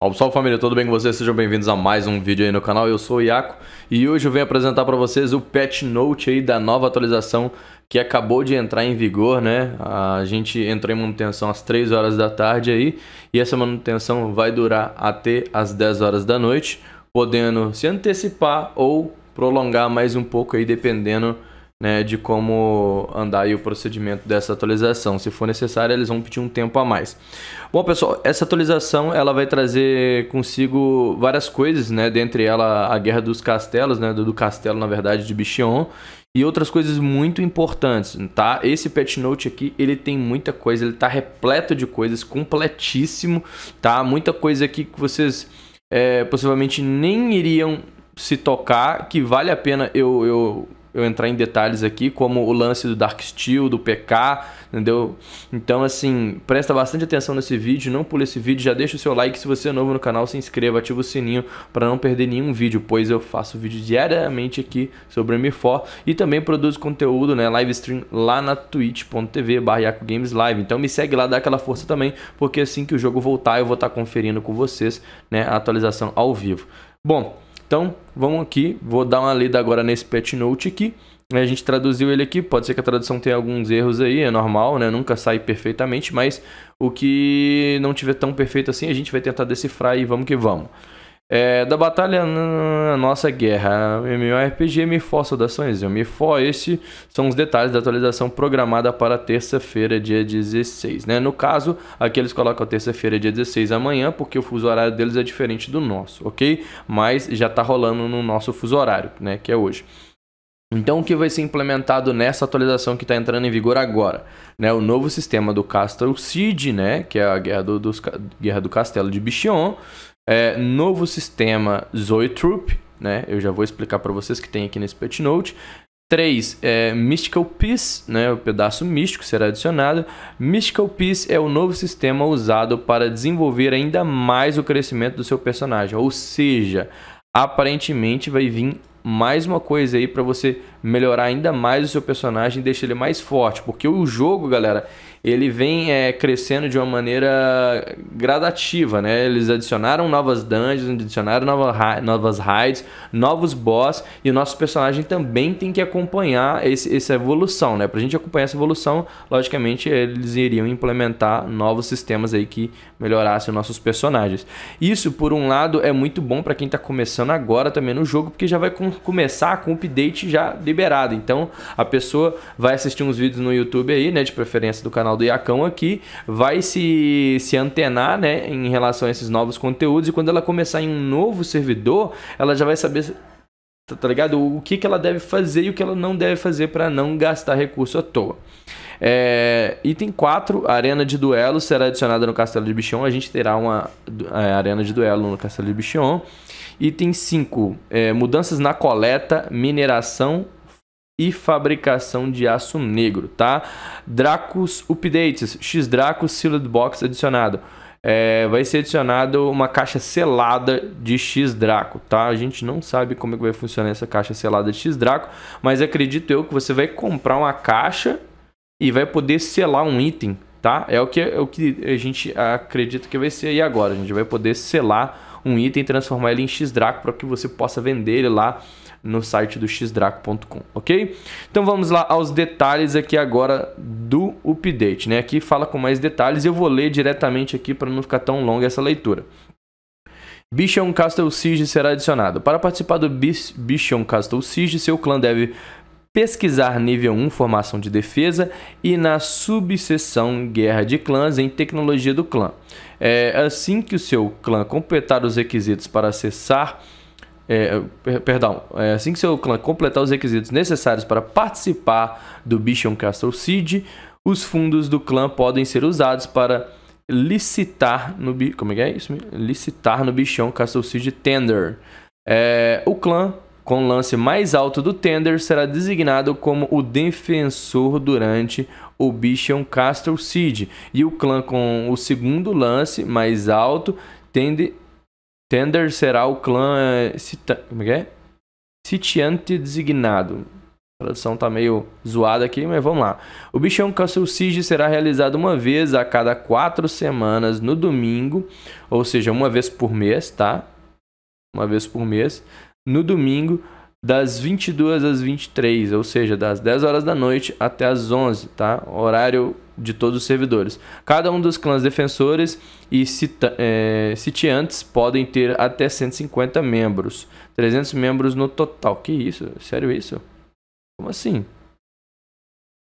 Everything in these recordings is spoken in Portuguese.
Olá pessoal, família, tudo bem com vocês? Sejam bem-vindos a mais um vídeo aí no canal, eu sou o Iaco e hoje eu venho apresentar para vocês o patch note aí da nova atualização que acabou de entrar em vigor, né? A gente entrou em manutenção às 3 horas da tarde aí e essa manutenção vai durar até às 10 horas da noite, podendo se antecipar ou prolongar mais um pouco aí dependendo né, de como andar aí o procedimento dessa atualização. Se for necessário, eles vão pedir um tempo a mais. Bom, pessoal, essa atualização ela vai trazer consigo várias coisas, né, dentre ela a Guerra dos Castelos, né, do castelo, na verdade, de Bichon, e outras coisas muito importantes, tá? Esse pet note aqui, ele tem muita coisa, ele tá repleto de coisas, completíssimo, tá? Muita coisa aqui que vocês é, possivelmente nem iriam se tocar, que vale a pena eu, eu eu entrar em detalhes aqui, como o lance do Dark Steel, do PK, entendeu? Então, assim, presta bastante atenção nesse vídeo, não pule esse vídeo, já deixa o seu like, se você é novo no canal, se inscreva, ativa o sininho para não perder nenhum vídeo, pois eu faço vídeo diariamente aqui sobre o M4 e também produzo conteúdo, né, live stream lá na twitch.tv Games Live. Então me segue lá, dá aquela força também, porque assim que o jogo voltar, eu vou estar tá conferindo com vocês, né, a atualização ao vivo. Bom, então, vamos aqui, vou dar uma lida agora nesse pet note aqui. A gente traduziu ele aqui, pode ser que a tradução tenha alguns erros aí, é normal, né? Nunca sai perfeitamente, mas o que não tiver tão perfeito assim, a gente vai tentar decifrar e vamos que vamos. É, da batalha na nossa guerra, MMORPG me MIFO, saudações, eu MIFO, esses são os detalhes da atualização programada para terça-feira, dia 16, né? No caso, aqui eles colocam terça-feira, dia 16 amanhã, porque o fuso horário deles é diferente do nosso, ok? Mas já tá rolando no nosso fuso horário, né? Que é hoje. Então, o que vai ser implementado nessa atualização que está entrando em vigor agora? Né, o novo sistema do Castle Seed, né, que é a guerra do, dos, guerra do castelo de Bichon, é, novo sistema Zoetroop, né? Eu já vou explicar para vocês que tem aqui nesse Pet Note. 3. É, Mystical Peace, né, o pedaço místico será adicionado. Mystical Peace é o novo sistema usado para desenvolver ainda mais o crescimento do seu personagem. Ou seja, aparentemente vai vir mais uma coisa aí para você melhorar ainda mais o seu personagem e deixar ele mais forte. Porque o jogo, galera, ele vem é, crescendo de uma maneira gradativa, né? Eles adicionaram novas dungeons, adicionaram nova, novas raids, novos boss e o nosso personagem também tem que acompanhar esse, essa evolução, né? Pra gente acompanhar essa evolução, logicamente eles iriam implementar novos sistemas aí que melhorassem os nossos personagens. Isso, por um lado, é muito bom para quem tá começando agora também no jogo, porque já vai com, começar com o update já liberado. Então, a pessoa vai assistir uns vídeos no YouTube aí, né? De preferência do canal canal do Iacão aqui, vai se, se antenar né, em relação a esses novos conteúdos e quando ela começar em um novo servidor, ela já vai saber tá, tá ligado? O que, que ela deve fazer e o que ela não deve fazer para não gastar recurso à toa. É, item 4, arena de duelo será adicionada no Castelo de Bichon. A gente terá uma é, arena de duelo no Castelo de Bichon. Item 5, é, mudanças na coleta, mineração e fabricação de aço negro, tá? Dracos Updates, X-Dracos Sealed Box adicionado. É, vai ser adicionado uma caixa selada de X-Draco, tá? A gente não sabe como é que vai funcionar essa caixa selada de X-Draco, mas acredito eu que você vai comprar uma caixa e vai poder selar um item, tá? É o que, é o que a gente acredita que vai ser aí agora. A gente vai poder selar um item e transformar ele em X-Draco para que você possa vender ele lá no site do xdraco.com, ok? Então vamos lá aos detalhes aqui agora do update, né? Aqui fala com mais detalhes e eu vou ler diretamente aqui para não ficar tão longa essa leitura. Bichon Castle Siege será adicionado. Para participar do Bichon Castle Siege, seu clã deve pesquisar nível 1 formação de defesa e na subseção guerra de clãs em tecnologia do clã. É assim que o seu clã completar os requisitos para acessar é, perdão, é, assim que seu clã completar os requisitos necessários para participar do Bichon Castle Seed, os fundos do clã podem ser usados para licitar no como é que é isso? Licitar no Bichon Castle Siege Tender. É, o clã com o lance mais alto do tender será designado como o defensor durante o Bichon Castle Siege e o clã com o segundo lance mais alto tende Tender será o clã eh, Como é, é? sitiante designado. A tradução tá meio zoada aqui, mas vamos lá. O Bichão Castle Siege será realizado uma vez a cada quatro semanas no domingo, ou seja, uma vez por mês, tá? Uma vez por mês, no domingo, das 22 às 23, ou seja, das 10 horas da noite até as 11, tá? Horário de todos os servidores. Cada um dos clãs defensores e é, sitiantes podem ter até 150 membros. 300 membros no total. Que isso? Sério isso? Como assim?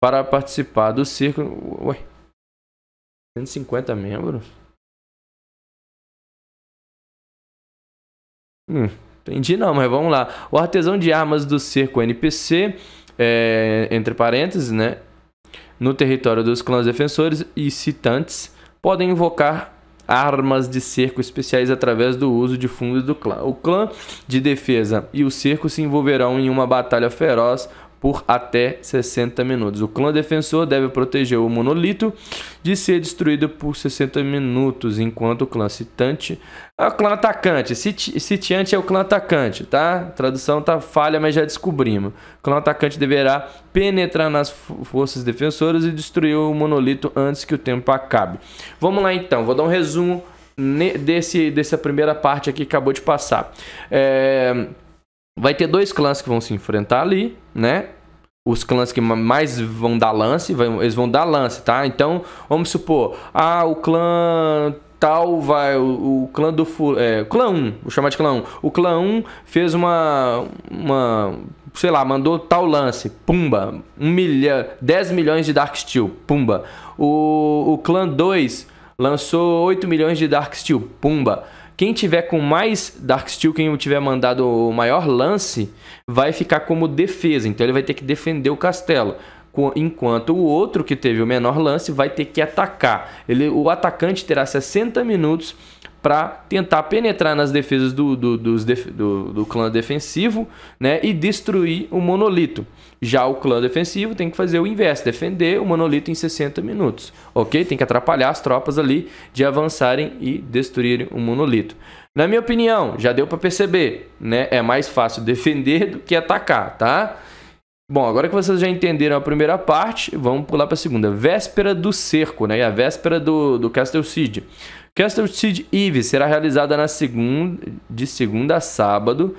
Para participar do circo, Ué? 150 membros? Hum, entendi não, mas vamos lá. O artesão de armas do circo NPC, é, entre parênteses, né? no território dos clãs defensores e citantes podem invocar armas de cerco especiais através do uso de fundos do clã. O clã de defesa e o cerco se envolverão em uma batalha feroz por até 60 minutos. O clã defensor deve proteger o monolito de ser destruído por 60 minutos, enquanto o clã citante é o clã atacante. sitiante citiante é o clã atacante, tá? A tradução tá falha, mas já descobrimos. O clã atacante deverá penetrar nas forças defensoras e destruir o monolito antes que o tempo acabe. Vamos lá então, vou dar um resumo desse dessa primeira parte aqui que acabou de passar. É... Vai ter dois clãs que vão se enfrentar ali, né? os clãs que mais vão dar lance, vão, eles vão dar lance, tá? Então, vamos supor, ah, o clã tal vai, o, o clã do é, clã 1, vou chamar de clã 1. O clã 1 fez uma uma, sei lá, mandou tal lance, pumba, um milhão, 10 milhões de Dark Steel, pumba. O, o clã 2 lançou 8 milhões de Dark Steel, pumba. Quem tiver com mais Darksteel, quem tiver mandado o maior lance, vai ficar como defesa. Então ele vai ter que defender o castelo. Enquanto o outro que teve o menor lance vai ter que atacar. Ele, o atacante terá 60 minutos para tentar penetrar nas defesas do, do, def, do, do, clã defensivo né, e destruir o monolito. Já o clã defensivo tem que fazer o inverso, defender o monolito em 60 minutos, ok? Tem que atrapalhar as tropas ali de avançarem e destruírem o monolito. Na minha opinião, já deu para perceber, né? É mais fácil defender do que atacar, tá? Bom, agora que vocês já entenderam a primeira parte, vamos pular para a segunda. Véspera do cerco, né? A véspera do, do Castle Siege. Castle Seed Eve será realizada na segunda, de segunda a sábado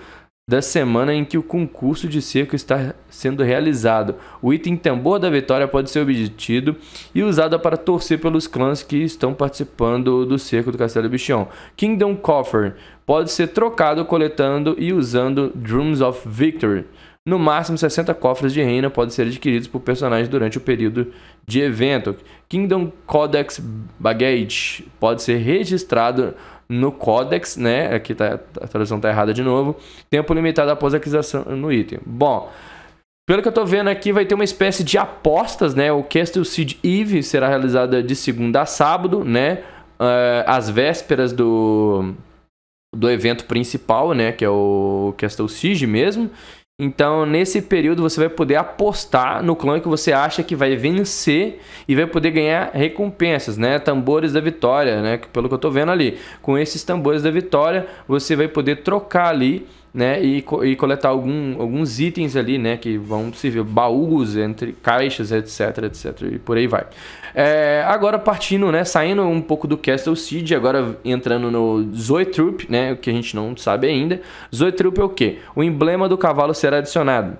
da semana em que o concurso de cerco está sendo realizado. O item tambor da vitória pode ser obtido e usado para torcer pelos clãs que estão participando do cerco do Castelo Bichão. Kingdom Coffer pode ser trocado coletando e usando Drums of Victory. No máximo, 60 cofres de reina podem ser adquiridos por personagens durante o período de evento. Kingdom Codex Baggage pode ser registrado no Codex, né? Aqui tá, a tradução tá errada de novo. Tempo limitado após a aquisição no item. Bom, pelo que eu tô vendo aqui, vai ter uma espécie de apostas, né? O Castle Siege Eve será realizada de segunda a sábado, né? Uh, às vésperas do, do evento principal, né? Que é o Castle Siege mesmo. Então, nesse período, você vai poder apostar no clã que você acha que vai vencer e vai poder ganhar recompensas, né? Tambores da vitória, né? Pelo que eu tô vendo ali. Com esses tambores da vitória, você vai poder trocar ali né, e, co e coletar algum, alguns itens ali, né, que vão ver baús, entre caixas, etc, etc, e por aí vai. É, agora partindo, né, saindo um pouco do Castle Siege, agora entrando no Zoetroop, né, o que a gente não sabe ainda. Zoetroop é o quê? O emblema do cavalo será adicionado.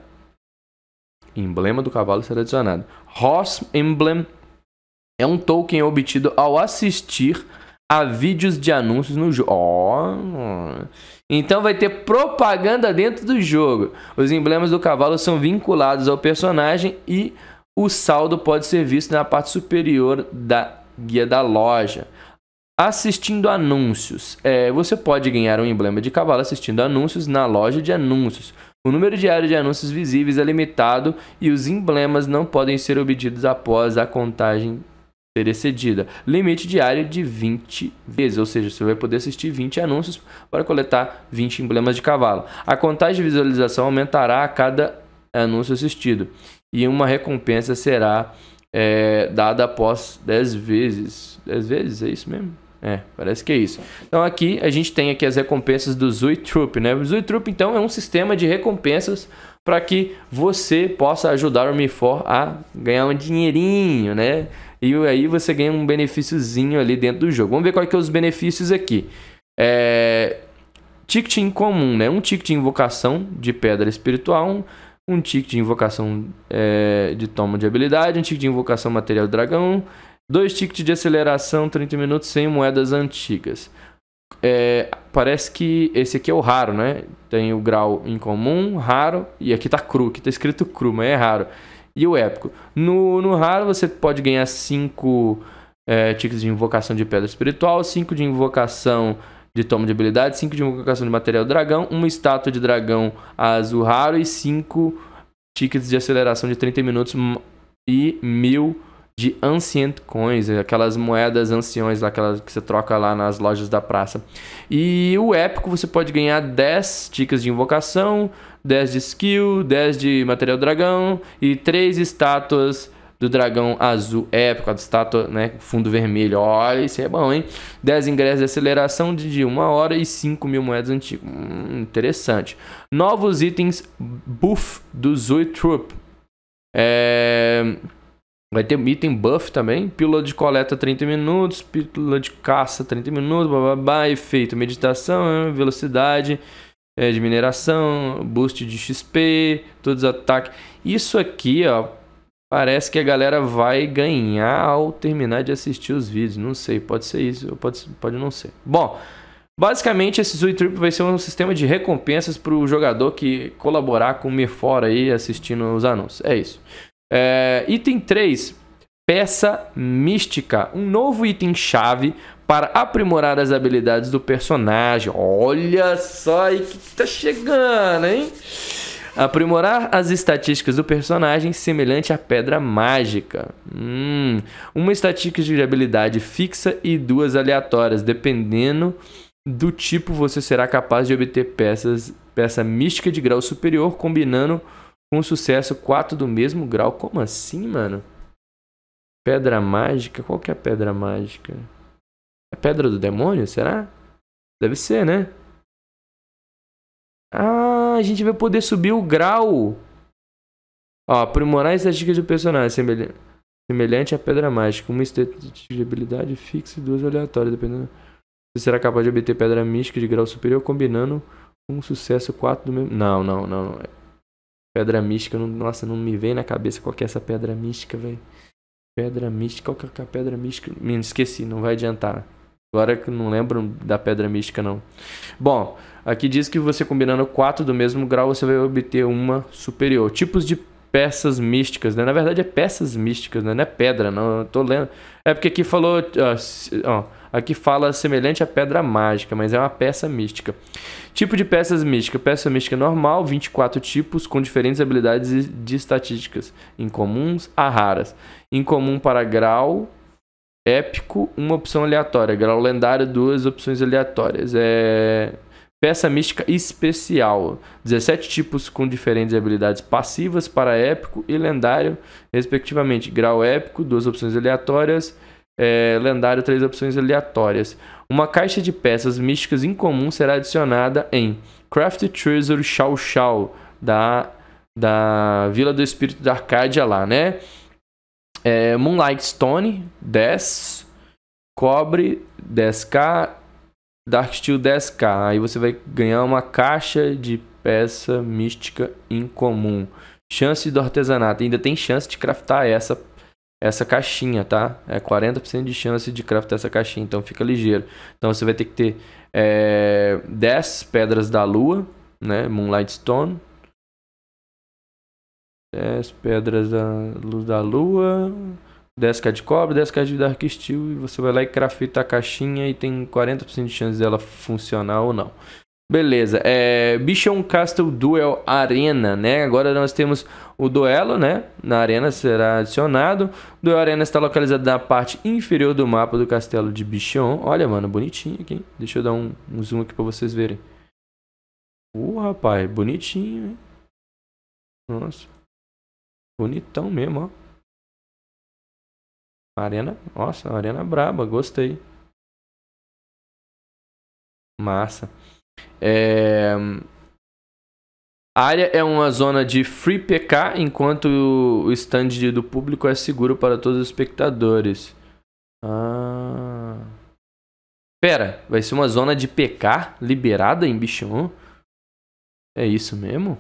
Emblema do cavalo será adicionado. Horse Emblem é um token obtido ao assistir a vídeos de anúncios no jogo. Oh. Então vai ter propaganda dentro do jogo. Os emblemas do cavalo são vinculados ao personagem e o saldo pode ser visto na parte superior da guia da loja. Assistindo anúncios. É, você pode ganhar um emblema de cavalo assistindo anúncios na loja de anúncios. O número diário de anúncios visíveis é limitado e os emblemas não podem ser obtidos após a contagem ser excedida. Limite diário de 20 vezes, ou seja, você vai poder assistir 20 anúncios para coletar 20 emblemas de cavalo. A contagem de visualização aumentará a cada anúncio assistido e uma recompensa será é, dada após 10 vezes. 10 vezes, é isso mesmo? É, parece que é isso. Então aqui a gente tem aqui as recompensas do Zui Troop, né? O Zui Troop então é um sistema de recompensas para que você possa ajudar o MiFor a ganhar um dinheirinho, né? E aí você ganha um benefíciozinho ali dentro do jogo. Vamos ver quais que é os benefícios aqui. É... Ticket incomum, né? Um ticket de invocação de pedra espiritual, um, um ticket de invocação é, de toma de habilidade, um ticket de invocação material dragão, dois tickets de aceleração 30 minutos sem moedas antigas. É, parece que esse aqui é o raro, né? Tem o grau incomum, raro, e aqui tá cru, aqui tá escrito cru, mas é raro e o épico. No, no raro você pode ganhar 5 é, tickets de invocação de pedra espiritual, 5 de invocação de tomo de habilidade, 5 de invocação de material dragão, uma estátua de dragão azul raro e 5 tickets de aceleração de 30 minutos e mil de Ancient Coins, aquelas moedas anciões lá, aquelas que você troca lá nas lojas da praça. E o épico você pode ganhar 10 tickets de invocação, 10 de skill, 10 de material dragão e 3 estátuas do dragão azul épico, a estátua, né, fundo vermelho. Olha, isso é bom, hein? 10 ingressos de aceleração de 1 hora e 5 mil moedas antigas. Hum, interessante. Novos itens buff do Zui Troop. É... Vai ter item buff também, pílula de coleta 30 minutos, pílula de caça 30 minutos, blá, blá, blá efeito meditação, velocidade, é, de mineração, boost de XP, todos os ataques. Isso aqui, ó, parece que a galera vai ganhar ao terminar de assistir os vídeos. Não sei, pode ser isso, pode, pode não ser. Bom, basicamente esse Zui Trip vai ser um sistema de recompensas para o jogador que colaborar com o Mirfora aí assistindo os anúncios. É isso. É, item 3, peça mística, um novo item chave para aprimorar as habilidades do personagem. Olha só aí que tá chegando, hein? Aprimorar as estatísticas do personagem semelhante à pedra mágica. Hum, uma estatística de habilidade fixa e duas aleatórias, dependendo do tipo você será capaz de obter peças peça mística de grau superior combinando com sucesso quatro do mesmo grau. Como assim, mano? Pedra mágica? Qual que é a pedra mágica? A é pedra do demônio, será? Deve ser, né? Ah, a gente vai poder subir o grau. Ó, aprimorar a estatística do personagem semelhante, semelhante à pedra mágica. Uma estatística de habilidade fixa e duas aleatórias, dependendo. Você será capaz de obter pedra mística de grau superior combinando um sucesso 4 do mesmo. Não, não, não, não. Pedra mística, não... nossa, não me vem na cabeça qual que é essa pedra mística, velho. Pedra mística, qual que é a pedra mística? Menino, esqueci, não vai adiantar. Agora que não lembro da pedra mística, não. Bom, aqui diz que você combinando quatro do mesmo grau, você vai obter uma superior. Tipos de peças místicas, né? Na verdade é peças místicas, né? Não é pedra, não. Eu tô lendo. É porque aqui falou. Ó, aqui fala semelhante à pedra mágica, mas é uma peça mística. Tipo de peças místicas: peça mística normal, 24 tipos, com diferentes habilidades de estatísticas, incomuns a raras. Incomum para grau Épico, uma opção aleatória. Grau lendário, duas opções aleatórias. É... Peça mística especial. 17 tipos com diferentes habilidades passivas para épico e lendário, respectivamente. Grau épico, duas opções aleatórias. É... lendário, três opções aleatórias. Uma caixa de peças místicas incomum será adicionada em Craft Treasure Shao Shao, da, da Vila do Espírito da Arcádia lá, né? É, Moonlight Stone, 10. Cobre, 10k. Dark Steel, 10k. Aí você vai ganhar uma caixa de peça mística incomum. Chance do artesanato. Ainda tem chance de craftar essa essa caixinha, tá? É 40% de chance de craftar essa caixinha, então fica ligeiro. Então você vai ter que ter é, 10 pedras da lua, né? Moonlight Stone, 10 pedras da luz da lua, 10 k de cobre, 10 k de dark steel e você vai lá e crafta a caixinha e tem 40% de chance dela funcionar ou não. Beleza, é Bichon Castle Duel Arena, né? Agora nós temos o duelo, né? Na arena será adicionado. O duel Arena está localizado na parte inferior do mapa do castelo de Bichon. Olha, mano, bonitinho aqui. Deixa eu dar um, um zoom aqui para vocês verem. Uh, rapaz, bonitinho, hein? Nossa. Bonitão mesmo, ó. Arena, nossa, arena braba, gostei. Massa. É... A área é uma zona de free PK, enquanto o stand do público é seguro para todos os espectadores. Ah. Pera, vai ser uma zona de PK liberada em bichão? É isso mesmo?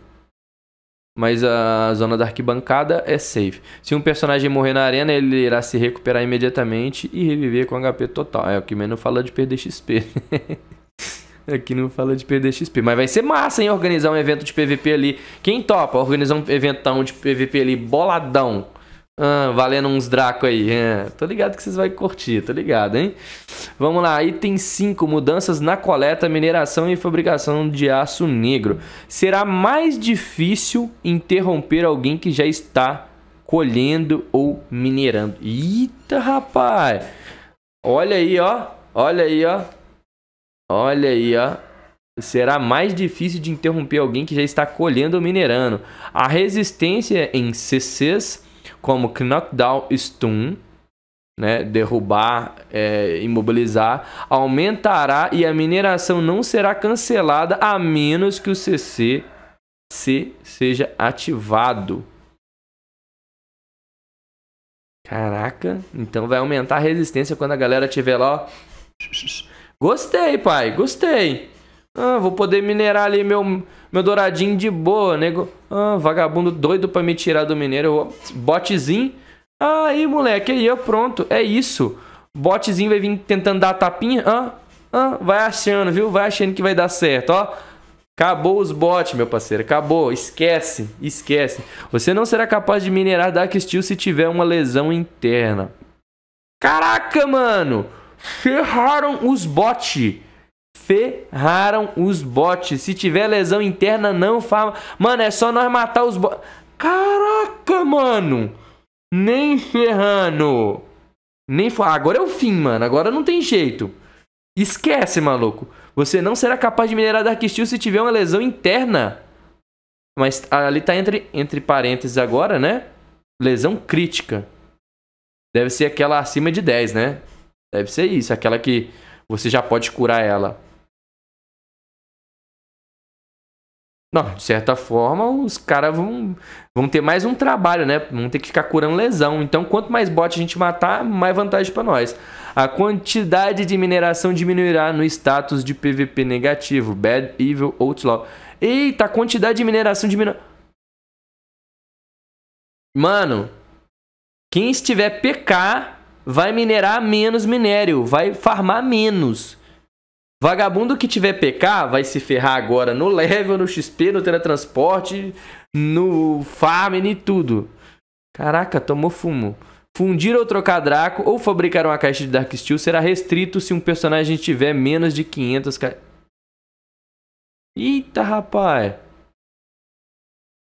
mas a zona da arquibancada é safe. Se um personagem morrer na arena, ele irá se recuperar imediatamente e reviver com HP total. É o que menos fala de perder XP. Aqui não fala de perder XP. Mas vai ser massa, hein? Organizar um evento de PVP ali. Quem topa organizar um eventão de PVP ali boladão? Ah, valendo uns draco aí. É, tô ligado que vocês vão curtir, tô ligado, hein? Vamos lá, item 5: mudanças na coleta, mineração e fabricação de aço negro. Será mais difícil interromper alguém que já está colhendo ou minerando. Eita, rapaz! Olha aí, ó. Olha aí, ó. Olha aí, ó. Será mais difícil de interromper alguém que já está colhendo ou minerando. A resistência em CCs como knockdown stun, né, derrubar, é, imobilizar, aumentará e a mineração não será cancelada a menos que o CC se seja ativado. Caraca, então vai aumentar a resistência quando a galera tiver lá, ó. Gostei, pai, gostei. Ah, vou poder minerar ali meu, meu douradinho de boa, nego. Ah, vagabundo doido pra me tirar do mineiro. Botezinho. Aí, moleque, aí, ó, pronto. É isso. Botezinho vai vir tentando dar tapinha. Ah, ah, vai achando, viu? Vai achando que vai dar certo, ó. Acabou os bots, meu parceiro. Acabou. Esquece. Esquece. Você não será capaz de minerar Dark Steel se tiver uma lesão interna. Caraca, mano! Ferraram os bots ferraram os bots. Se tiver lesão interna, não fala. Mano, é só nós matar os bots. Caraca, mano. Nem ferrando. Nem for... Agora é o fim, mano. Agora não tem jeito. Esquece, maluco. Você não será capaz de minerar Dark Steel se tiver uma lesão interna. Mas ali tá entre, entre parênteses agora, né? Lesão crítica. Deve ser aquela acima de 10, né? Deve ser isso. Aquela que você já pode curar ela. Não, de certa forma, os caras vão, vão ter mais um trabalho, né? Vão ter que ficar curando lesão. Então, quanto mais bot a gente matar, mais vantagem para nós. A quantidade de mineração diminuirá no status de PVP negativo. Bad, Evil, Outlaw. Eita, a quantidade de mineração diminui... Mano, quem estiver PK vai minerar menos minério, vai farmar menos. Vagabundo que tiver PK vai se ferrar agora no level, no XP, no teletransporte, no farming e tudo. Caraca, tomou fumo. Fundir ou trocar Draco ou fabricar uma caixa de Dark Steel será restrito se um personagem tiver menos de 500 ca... Eita, rapaz.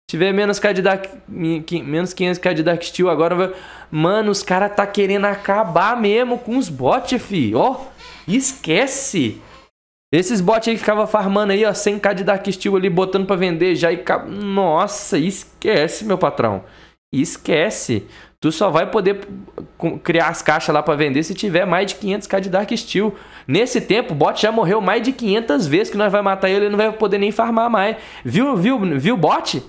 Se tiver menos, K de Dark... menos 500k de Dark Steel agora... Vai... Mano, os caras tá querendo acabar mesmo com os bots, fi. Ó, oh, esquece. Esses bots aí que ficavam farmando aí, ó, 100k de Dark Steel ali, botando pra vender já e... Nossa, esquece, meu patrão. Esquece. Tu só vai poder criar as caixas lá para vender se tiver mais de 500k de Dark Steel. Nesse tempo, o bot já morreu mais de 500 vezes que nós vai matar ele, ele não vai poder nem farmar mais. Viu, viu, viu, bot?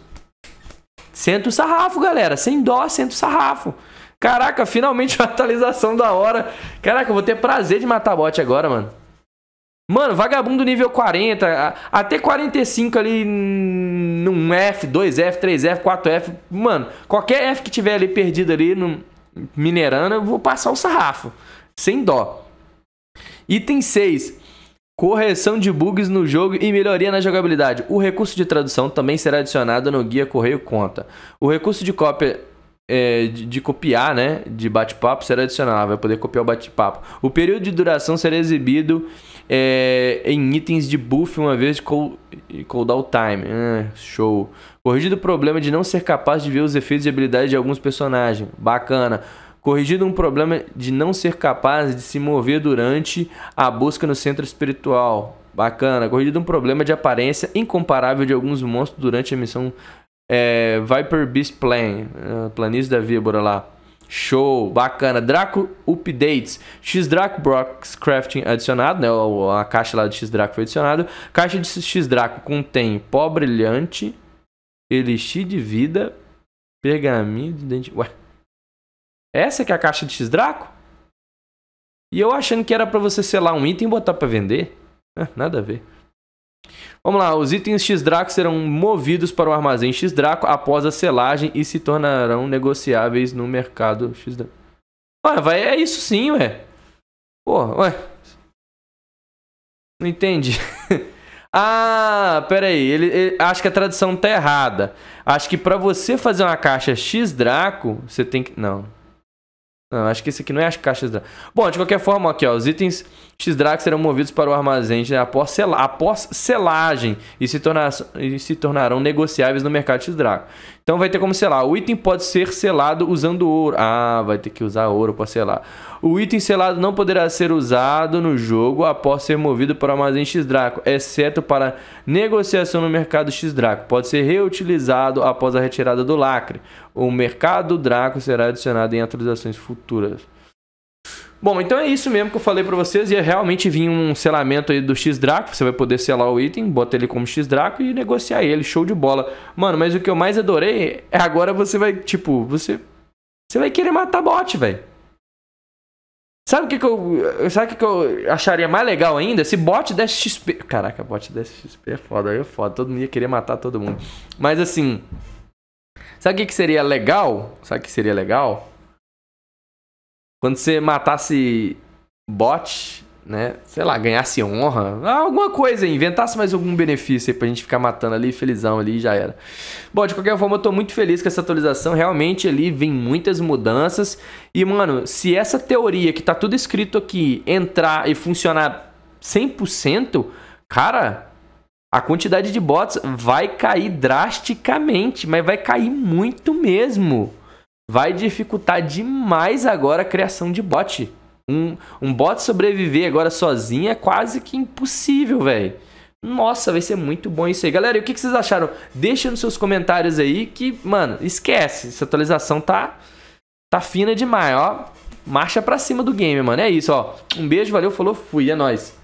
Senta o sarrafo, galera. Sem dó, senta o sarrafo. Caraca, finalmente uma atualização da hora. Caraca, eu vou ter prazer de matar bot agora, mano. Mano, vagabundo nível 40, até 45 ali num F, 2F, 3F, 4F. Mano, qualquer F que tiver ali perdido ali no minerando, eu vou passar o sarrafo. Sem dó. Item 6. Correção de bugs no jogo e melhoria na jogabilidade. O recurso de tradução também será adicionado no guia Correio Conta. O recurso de cópia é, de, de, copiar, né? De bate-papo será adicionado. Vai poder copiar o bate-papo. O período de duração será exibido é, em itens de buff uma vez de cool, cooldown time. Ah, show. Corrigido o problema de não ser capaz de ver os efeitos de habilidade de alguns personagens. Bacana. Corrigido um problema de não ser capaz de se mover durante a busca no centro espiritual. Bacana. Corrigido um problema de aparência incomparável de alguns monstros durante a missão é, Viper Beast Plan. Ah, Planície da Víbora lá. Show, bacana. Draco Updates. X-Draco Box Crafting adicionado, né? A caixa lá de X-Draco foi adicionada. Caixa de X-Draco contém pó brilhante, elixir de vida, pergaminho de dente... Ué, essa que é a caixa de X-Draco? E eu achando que era para você selar um item e botar para vender. Ah, nada a ver. Vamos lá, os itens X-Draco serão movidos para o armazém X-Draco após a selagem e se tornarão negociáveis no mercado X-Draco. Ué, vai, é isso sim, ué. Porra, ué. Não entende? ah, peraí, ele, ele, acho que a tradução tá errada. Acho que para você fazer uma caixa X-Draco, você tem que... Não, não, acho que esse aqui não é as caixas da... Bom, de qualquer forma, aqui, ó, os itens X-Drax serão movidos para o armazém né, após, sela... após selagem e se, e se tornarão negociáveis no mercado X-Drax. Então vai ter como selar. O item pode ser selado usando ouro. Ah, vai ter que usar ouro para selar. O item selado não poderá ser usado no jogo após ser movido para o armazém X-Draco, exceto para negociação no mercado X-Draco. Pode ser reutilizado após a retirada do lacre. O mercado Draco será adicionado em atualizações futuras. Bom, então é isso mesmo que eu falei para vocês. Ia realmente vir um selamento aí do X-Draco. Você vai poder selar o item, bota ele como X-Draco e negociar ele. Show de bola. Mano, mas o que eu mais adorei é agora você vai, tipo, você. Você vai querer matar bot, velho. Sabe o que, que eu. Sabe o que, que eu acharia mais legal ainda? Se bot desse XP. Caraca, bot desse XP é foda, aí é foda. Todo mundo ia querer matar todo mundo. Mas assim. Sabe o que, que seria legal? Sabe o que seria legal? Quando você matasse bot, né? Sei lá, ganhasse honra, alguma coisa, inventasse mais algum benefício aí pra gente ficar matando ali, felizão ali, já era. Bom, de qualquer forma, eu tô muito feliz com essa atualização, realmente ali vem muitas mudanças. E, mano, se essa teoria que tá tudo escrito aqui entrar e funcionar 100%, cara, a quantidade de bots vai cair drasticamente, mas vai cair muito mesmo vai dificultar demais agora a criação de bot. Um, um bot sobreviver agora sozinho é quase que impossível, velho. Nossa, vai ser muito bom isso aí. Galera, e o que, que vocês acharam? Deixa nos seus comentários aí que, mano, esquece. Essa atualização tá, tá fina demais, ó. Marcha pra cima do game, mano. É isso, ó. Um beijo, valeu, falou, fui, é nóis.